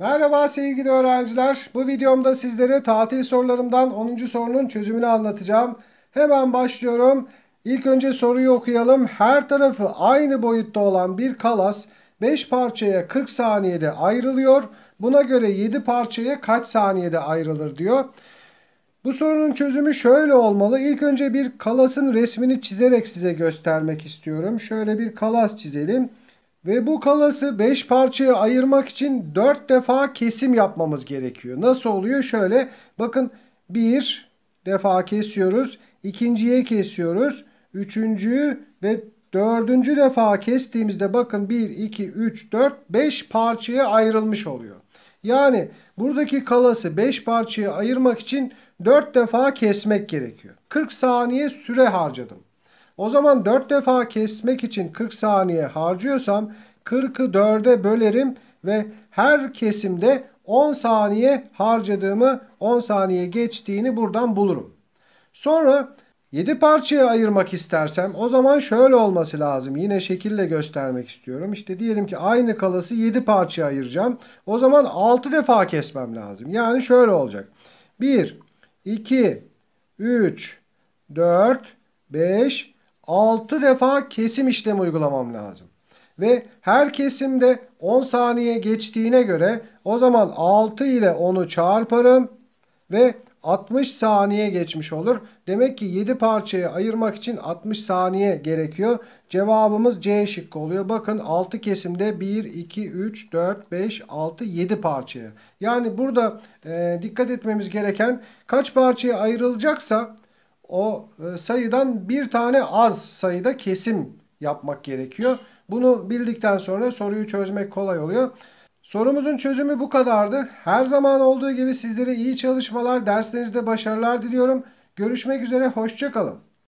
Merhaba sevgili öğrenciler. Bu videomda sizlere tatil sorularımdan 10. sorunun çözümünü anlatacağım. Hemen başlıyorum. İlk önce soruyu okuyalım. Her tarafı aynı boyutta olan bir kalas 5 parçaya 40 saniyede ayrılıyor. Buna göre 7 parçaya kaç saniyede ayrılır diyor. Bu sorunun çözümü şöyle olmalı. İlk önce bir kalasın resmini çizerek size göstermek istiyorum. Şöyle bir kalas çizelim. Ve bu kalası 5 parçaya ayırmak için 4 defa kesim yapmamız gerekiyor. Nasıl oluyor? Şöyle bakın 1 defa kesiyoruz. ikinciye kesiyoruz. Üçüncüyü ve dördüncü defa kestiğimizde bakın 1, 2, 3, 4, 5 parçaya ayrılmış oluyor. Yani buradaki kalası 5 parçaya ayırmak için 4 defa kesmek gerekiyor. 40 saniye süre harcadım. O zaman 4 defa kesmek için 40 saniye harcıyorsam 40'ı 4'e bölerim ve her kesimde 10 saniye harcadığımı 10 saniye geçtiğini buradan bulurum. Sonra 7 parçaya ayırmak istersem o zaman şöyle olması lazım. Yine şekille göstermek istiyorum. İşte diyelim ki aynı kalası 7 parçaya ayıracağım. O zaman 6 defa kesmem lazım. Yani şöyle olacak. 1, 2, 3, 4, 5, 6 defa kesim işlemi uygulamam lazım. Ve her kesimde 10 saniye geçtiğine göre o zaman 6 ile 10'u çarparım ve 60 saniye geçmiş olur. Demek ki 7 parçaya ayırmak için 60 saniye gerekiyor. Cevabımız C şıkkı oluyor. Bakın 6 kesimde 1, 2, 3, 4, 5, 6, 7 parçaya. Yani burada e, dikkat etmemiz gereken kaç parçaya ayrılacaksa o e, sayıdan bir tane az sayıda kesim yapmak gerekiyor. Bunu bildikten sonra soruyu çözmek kolay oluyor. Sorumuzun çözümü bu kadardı. Her zaman olduğu gibi sizlere iyi çalışmalar, derslerinizde başarılar diliyorum. Görüşmek üzere, hoşçakalın.